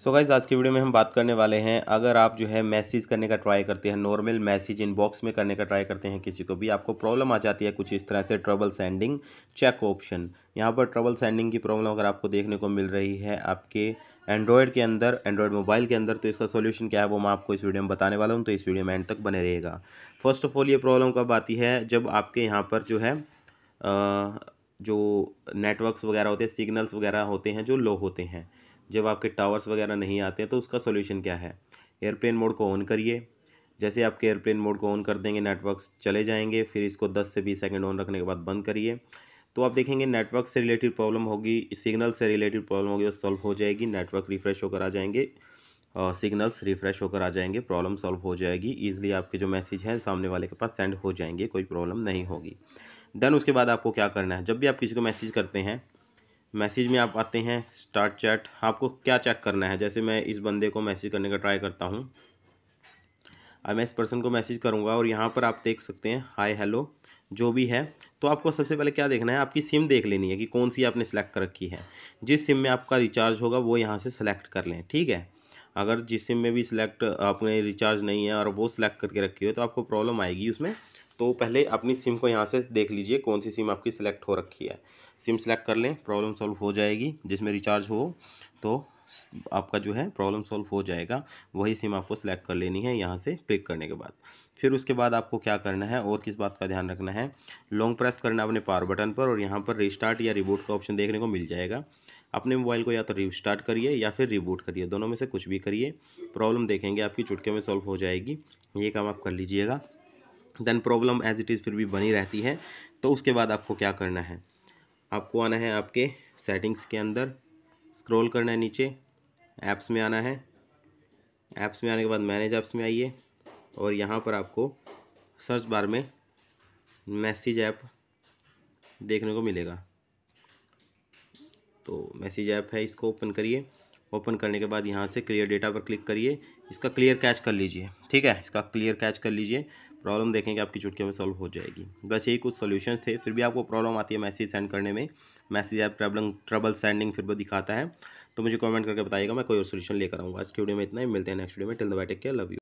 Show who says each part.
Speaker 1: सो so guys आज के video में हम बात करने वाले हैं अगर आप जो है मैसेज करने का ट्राई करते हैं नॉर्मल मैसेज इनबॉक्स में करने का ट्राई करते हैं किसी को भी आपको प्रॉब्लम आ जाती है कुछ इस तरह से ट्रबल सेंडिंग चेक ऑप्शन यहाँ पर ट्रबल सेंडिंग की प्रॉब्लम अगर आपको देखने को मिल रही है आपके एंड्रॉयड के अंदर एंड्रॉयड मोबाइल के अंदर तो इसका सोल्यूशन क्या है वो मैं आपको इस वीडियो में बताने वाला हूँ तो इस वीडियो में एंड तक बने रहेगा फर्स्ट ऑफ ऑल ये प्रॉब्लम कब आती है जब आपके यहाँ पर जो है आ, जो नेटवर्क्स वगैरह होते हैं सिग्नल्स वगैरह होते हैं जो लो होते हैं जब आपके टावर्स वगैरह नहीं आते हैं तो उसका सोल्यूशन क्या है एयरप्लेन मोड को ऑन करिए जैसे आपके एयरप्लेन मोड को ऑन कर देंगे नेटवर्क्स चले जाएंगे फिर इसको दस से बीस सेकेंड ऑन रखने के बाद बंद करिए तो आप देखेंगे नेटवर्क से रिलेटेड प्रॉब्लम होगी सिग्नल से रिलेटेड प्रॉब्लम होगी वो तो सॉल्व हो जाएगी नेटवर्क रिफ़्रेश होकर आ जाएंगे सिग्नल्स रिफ़्रेश होकर आ जाएंगे प्रॉब्लम सॉल्व हो जाएगी ईज़िली आपके जो मैसेज हैं सामने वाले के पास सेंड हो जाएंगे कोई प्रॉब्लम नहीं होगी देन उसके बाद आपको क्या करना है जब भी आप किसी को मैसेज करते हैं मैसेज में आप आते हैं स्टार्ट चैट आपको क्या चेक करना है जैसे मैं इस बंदे को मैसेज करने का ट्राई करता हूँ अब मैं इस पर्सन को मैसेज करूँगा और यहाँ पर आप देख सकते हैं हाई हेलो जो भी है तो आपको सबसे पहले क्या देखना है आपकी सिम देख लेनी है कि कौन सी आपने सेलेक्ट कर रखी है जिस सिम में आपका रिचार्ज होगा वो यहाँ से सेलेक्ट कर लें ठीक है अगर जिस सिम में भी सिलेक्ट आपने रिचार्ज नहीं है और वो सिलेक्ट करके रखी हो तो आपको प्रॉब्लम आएगी उसमें तो पहले अपनी सिम को यहाँ से देख लीजिए कौन सी सिम आपकी सिलेक्ट हो रखी है सिम सेलेक्ट कर लें प्रॉब्लम सॉल्व हो जाएगी जिसमें रिचार्ज हो तो आपका जो है प्रॉब्लम सॉल्व हो जाएगा वही सिम आपको सेलेक्ट कर लेनी है यहाँ से क्लिक करने के बाद फिर उसके बाद आपको क्या करना है और किस बात का ध्यान रखना है लॉन्ग प्रेस करना अपने पावर बटन पर और यहाँ पर रिस्टार्ट या रिबूट का ऑप्शन देखने को मिल जाएगा अपने मोबाइल को या तो रिस्टार्ट करिए या फिर रिबूट करिए दोनों में से कुछ भी करिए प्रॉब्लम देखेंगे आपकी चुटके में सॉल्व हो जाएगी ये काम आप कर लीजिएगा then problem as it is फिर भी बनी रहती है तो उसके बाद आपको क्या करना है आपको आना है आपके सेटिंग्स के अंदर स्क्रॉल करना है नीचे ऐप्स में आना है ऐप्स में आने के बाद मैनेज ऐप्स में आइए और यहाँ पर आपको सर्च बार में मैसेज ऐप देखने को मिलेगा तो मैसेज ऐप है इसको ओपन करिए ओपन करने के बाद यहाँ से क्लियर डेटा पर क्लिक करिए इसका क्लियर कैच कर लीजिए ठीक है इसका क्लियर कैच कर लीजिए प्रॉब्लम देखेंगे आपकी चुटकी में सॉल्व हो जाएगी बस यही कुछ सोल्यूशन थे फिर भी आपको प्रॉब्लम आती है मैसेज सेंड करने में message app trouble trouble sending फिर वो दिखाता है तो मुझे कमेंट करके बताइएगा मैं कोई और सोल्यूशन लेकर आऊँगा इसके वीडियो में इतना ही मिलते हैं नेक्स्ट वीडियो में टिल द बैटेक के लव यू